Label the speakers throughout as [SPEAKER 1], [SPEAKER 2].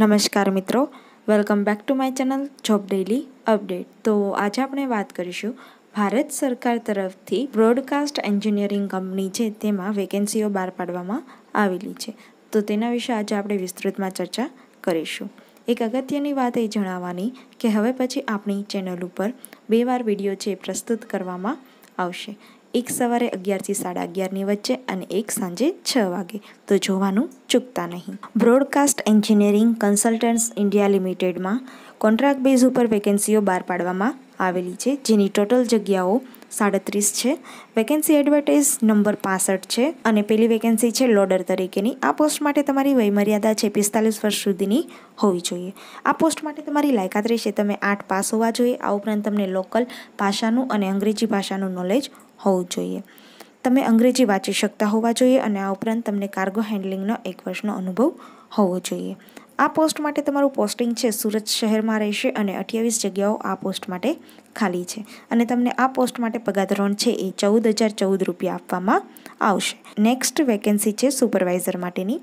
[SPEAKER 1] નમસ્કાર મિત્રો welcome back to my channel job daily update તો આજે આપણે વાત કરીશું ભારત સરકાર તરફથી બ્રોડકાસ્ટ એન્જિનિયરિંગ કંપની છે તેમાં વેકેન્સીઓ બહાર પાડવામાં આવેલી છે તો તેના વિશે આજે આપણે વિસ્તૃતમાં ચર્ચા કરીશું એક અગત્યની વાત એ જણાવવાની કે હવે પછી આપણી ચેનલ ઉપર બે વાર વિડીયો છે પ્રસ્તુત કરવામાં આવશે એક સવારે અગિયારથી સાડા અગિયારની વચ્ચે અને એક સાંજે છ વાગે તો જોવાનું ચૂકતા નહીં બ્રોડકાસ્ટ એન્જિનિયરિંગ કન્સલ્ટન્ટ્સ ઇન્ડિયા લિમિટેડમાં કોન્ટ્રાક્ટ બેઝ ઉપર વેકેન્સીઓ બહાર પાડવામાં આવેલી છે જેની ટોટલ જગ્યાઓ સાડત્રીસ છે વેકેન્સી એડવર્ટાઇઝ નંબર પાસઠ છે અને પેલી વેકેન્સી છે લોડર તરીકેની આ પોસ્ટ માટે તમારી વયમર્યાદા છે પિસ્તાલીસ વર્ષ સુધીની હોવી જોઈએ આ પોસ્ટ માટે તમારી લાયકાત રહેશે તમે આઠ પાસ હોવા જોઈએ આ ઉપરાંત તમને લોકલ ભાષાનું અને અંગ્રેજી ભાષાનું નોલેજ હોવું જોઈએ તમે અંગ્રેજી વાંચી શકતા હોવા જોઈએ અને આ ઉપરાંત તમને કાર્ગો હેન્ડલિંગનો એક વર્ષનો અનુભવ હોવો જોઈએ આ પોસ્ટ માટે તમારું પોસ્ટિંગ છે સુરત શહેરમાં રહેશે અને અઠ્યાવીસ જગ્યાઓ આ પોસ્ટ માટે ખાલી છે અને તમને આ પોસ્ટ માટે પગાર ધોરણ છે એ ચૌદ હજાર ચૌદ રૂપિયા આપવામાં આવશે નેક્સ્ટ વેકેન્સી છે સુપરવાઇઝર માટેની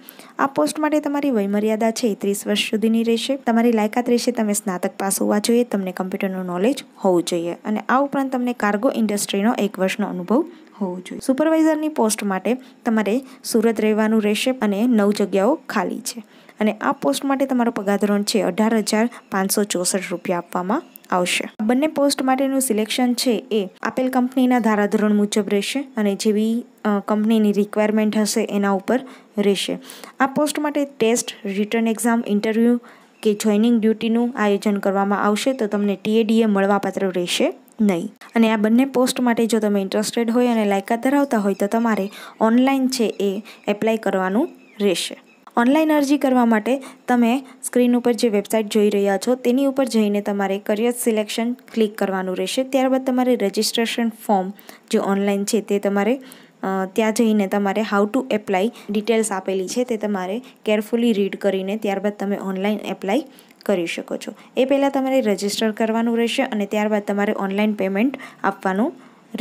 [SPEAKER 1] આ પોસ્ટ માટે તમારી વયમર્યાદા છે એ ત્રીસ વર્ષ સુધીની રહેશે તમારી લાયકાત રહેશે તમે સ્નાતક પાસ હોવા જોઈએ તમને કમ્પ્યુટરનું નોલેજ હોવું જોઈએ અને આ ઉપરાંત તમને કાર્ગો ઇન્ડસ્ટ્રીનો એક વર્ષનો અનુભવ હોવો જોઈએ સુપરવાઇઝરની પોસ્ટ માટે તમારે સુરત રહેવાનું રહેશે અને નવ જગ્યાઓ ખાલી છે અને આ પોસ્ટ માટે તમારો પગાર ધોરણ છે અઢાર હજાર પાંચસો ચોસઠ રૂપિયા આપવામાં આવશે બંને પોસ્ટ માટેનું સિલેક્શન છે એ આપેલ કંપનીના ધારાધોરણ મુજબ રહેશે અને જેવી કંપનીની રિક્વાયરમેન્ટ હશે એના ઉપર રહેશે આ પોસ્ટ માટે ટેસ્ટ રિટર્ન એક્ઝામ ઇન્ટરવ્યૂ કે જોઈનિંગ ડ્યુટીનું આયોજન કરવામાં આવશે તો તમને ટીએડીએ મળવાપાત્ર રહેશે નહીં અને આ બંને પોસ્ટ માટે જો તમે ઇન્ટરેસ્ટેડ હોય અને લાયકાત ધરાવતા હોય તો તમારે ઓનલાઈન છે એ એપ્લાય કરવાનું રહેશે ઓનલાઈન અરજી કરવા માટે તમે સ્ક્રીન ઉપર જે વેબસાઇટ જોઈ રહ્યા છો તેની ઉપર જઈને તમારે કરિયર સિલેક્શન ક્લિક કરવાનું રહેશે ત્યારબાદ તમારે રજિસ્ટ્રેશન ફોર્મ જે ઓનલાઈન છે તે તમારે ત્યાં જઈને તમારે હાઉ ટુ એપ્લાય ડિટેલ્સ આપેલી છે તે તમારે કેરફુલી રીડ કરીને ત્યારબાદ તમે ઓનલાઈન એપ્લાય કરી શકો છો એ પહેલાં તમારે રજિસ્ટર કરવાનું રહેશે અને ત્યારબાદ તમારે ઓનલાઈન પેમેન્ટ આપવાનું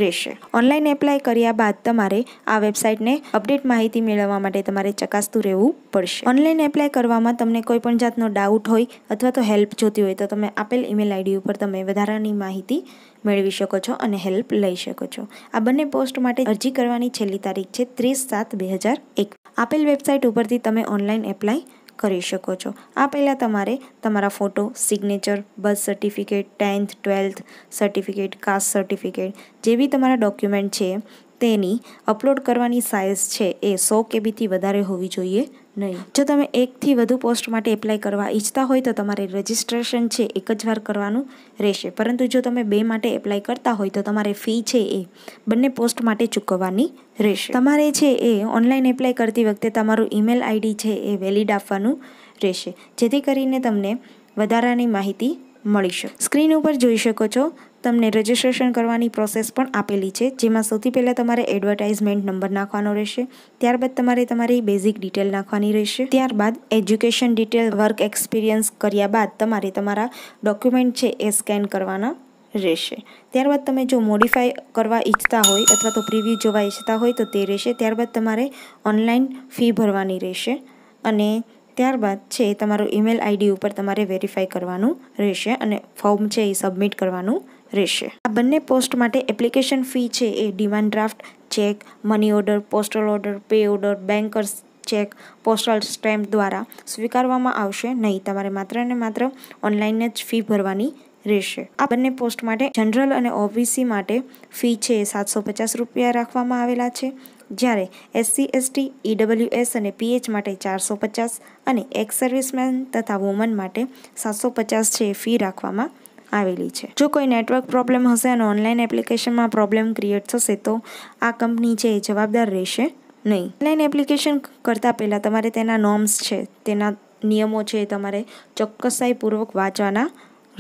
[SPEAKER 1] રહેશે ઓનલાઈન એપ્લાય કર્યા બાદ તમારે આ વેબસાઇટને અપડેટ માહિતી મેળવવા માટે તમારે ચકાસતું રહેવું પડશે ઓનલાઈન એપ્લાય કરવામાં તમને કોઈ પણ જાતનો ડાઉટ હોય અથવા તો હેલ્પ જોતી હોય તો તમે આપેલ ઈમેલ આઈડી ઉપર તમે વધારાની માહિતી મેળવી શકો છો અને હેલ્પ લઈ શકો છો આ બંને પોસ્ટ માટે અરજી કરવાની છેલ્લી તારીખ છે ત્રીસ સાત બે હજાર એક આપેલ વેબસાઇટ ઉપરથી તમે ઓનલાઈન એપ્લાય કરી શકો છો આ પહેલાં તમારે તમારા photo signature birth certificate tenth twelfth certificate caste certificate જે બી તમારા ડોક્યુમેન્ટ છે તેની અપલોડ કરવાની સાઇઝ છે એ સો કેબીથી વધારે હોવી જોઈએ નહીં જો તમે એકથી વધુ પોસ્ટ માટે એપ્લાય કરવા ઈચ્છતા હોય તો તમારે રજીસ્ટ્રેશન છે એક જ વાર કરવાનું રહેશે પરંતુ જો તમે બે માટે એપ્લાય કરતા હોય તો તમારે ફી છે એ બંને પોસ્ટ માટે ચૂકવવાની રહેશે તમારે છે એ ઓનલાઈન એપ્લાય કરતી વખતે તમારું ઈમેલ આઈડી છે એ વેલિડ આપવાનું રહેશે જેથી કરીને તમને વધારાની માહિતી મળી શકે સ્ક્રીન ઉપર જોઈ શકો છો તમને રજીસ્ટ્રેશન કરવાની પ્રોસેસ પણ આપેલી છે જેમાં સૌથી પહેલાં તમારે એડવર્ટાઇઝમેન્ટ નંબર નાખવાનો રહેશે ત્યારબાદ તમારે તમારી બેઝિક ડિટેલ નાખવાની રહેશે ત્યારબાદ એજ્યુકેશન ડિટેલ વર્ક એક્સપિરિયન્સ કર્યા બાદ તમારે તમારા ડોક્યુમેન્ટ છે એ સ્કેન કરવાના રહેશે ત્યારબાદ તમે જો મોડિફાઈ કરવા ઈચ્છતા હોય અથવા તો પ્રિવ્યૂ જોવા ઈચ્છતા હોય તો તે રહેશે ત્યારબાદ તમારે ઓનલાઈન ફી ભરવાની રહેશે અને ત્યારબાદ છે તમારું ઈમેલ આઈડી ઉપર તમારે વેરીફાઈ કરવાનું રહેશે અને ફોર્મ છે એ સબમિટ કરવાનું રહેશે આ બંને પોસ્ટ માટે એપ્લિકેશન ફી છે એ demand draft cheque money order postal order pay order bankers cheque postal stamp દ્વારા સ્વીકારવામાં આવશે નહીં તમારે માત્ર ને માત્ર ઓનલાઈન જ ફી ભરવાની રહેશે આ બંને પોસ્ટ માટે જનરલ અને ઓબીસી માટે ફી છે એ સાતસો પચાસ રૂપિયા રાખવામાં આવેલા છે જ્યારે એસસી એસટી ઈડબ્લ્યુએસ અને પીએચ માટે ચારસો પચાસ અને એક્સ સર્વિસમેન તથા વુમન માટે સાતસો પચાસ છે એ ફી રાખવામાં આવેલી છે જો કોઈ નેટવર્ક પ્રોબ્લેમ હશે અને ઓનલાઈન એપ્લિકેશનમાં પ્રોબ્લેમ ક્રિએટ થશે તો આ કંપની છે એ જવાબદાર રહેશે નહીં ઓનલાઈન એપ્લિકેશન કરતાં પહેલાં તમારે તેના નોર્મ્સ છે તેના નિયમો છે એ તમારે ચોક્કસાઈપૂર્વક વાંચવાના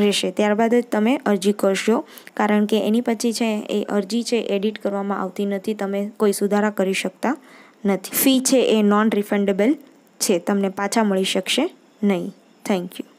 [SPEAKER 1] રહેશે ત્યારબાદ જ તમે અરજી કરશો કારણ કે એની પછી છે એ અરજી છે એડિટ કરવામાં આવતી નથી તમે કોઈ સુધારા કરી શકતા નથી ફી છે એ નોન રિફંડેબલ છે તમને પાછા મળી શકશે નહીં થેન્ક યુ